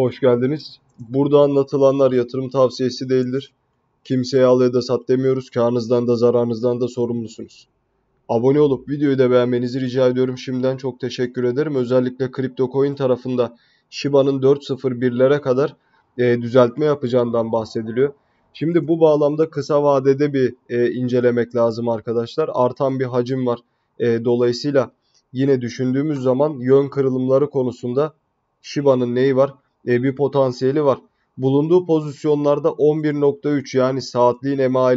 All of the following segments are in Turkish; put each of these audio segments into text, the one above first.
Hoş geldiniz. Burada anlatılanlar yatırım tavsiyesi değildir. Kimseye al ya da sat demiyoruz. Karnınızdan da zararınızdan da sorumlusunuz. Abone olup videoyu da beğenmenizi rica ediyorum. Şimdiden çok teşekkür ederim. Özellikle kripto CryptoCoin tarafında Shiba'nın 4.01'lere kadar e, düzeltme yapacağından bahsediliyor. Şimdi bu bağlamda kısa vadede bir e, incelemek lazım arkadaşlar. Artan bir hacim var. E, dolayısıyla yine düşündüğümüz zaman yön kırılımları konusunda Shiba'nın neyi var? E, bir potansiyeli var. Bulunduğu pozisyonlarda 11.3 yani saatliğin ema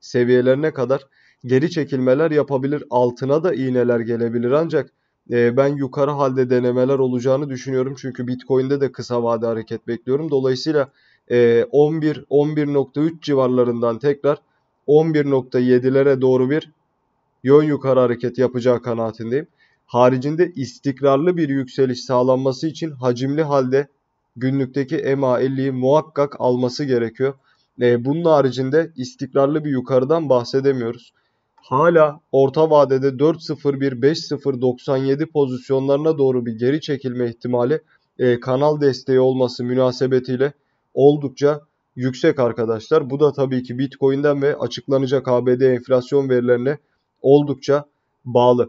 seviyelerine kadar geri çekilmeler yapabilir. Altına da iğneler gelebilir ancak e, ben yukarı halde denemeler olacağını düşünüyorum. Çünkü Bitcoin'de de kısa vade hareket bekliyorum. Dolayısıyla 11 e, 11.3 civarlarından tekrar 11.7'lere doğru bir yön yukarı hareket yapacağı kanaatindeyim haricinde istikrarlı bir yükseliş sağlanması için hacimli halde günlükteki MA50'yi muhakkak alması gerekiyor. E, bunun haricinde istikrarlı bir yukarıdan bahsedemiyoruz. Hala orta vadede 4.01 5.097 pozisyonlarına doğru bir geri çekilme ihtimali e, kanal desteği olması münasebetiyle oldukça yüksek arkadaşlar. Bu da tabii ki Bitcoin'den ve açıklanacak ABD enflasyon verilerine oldukça bağlı.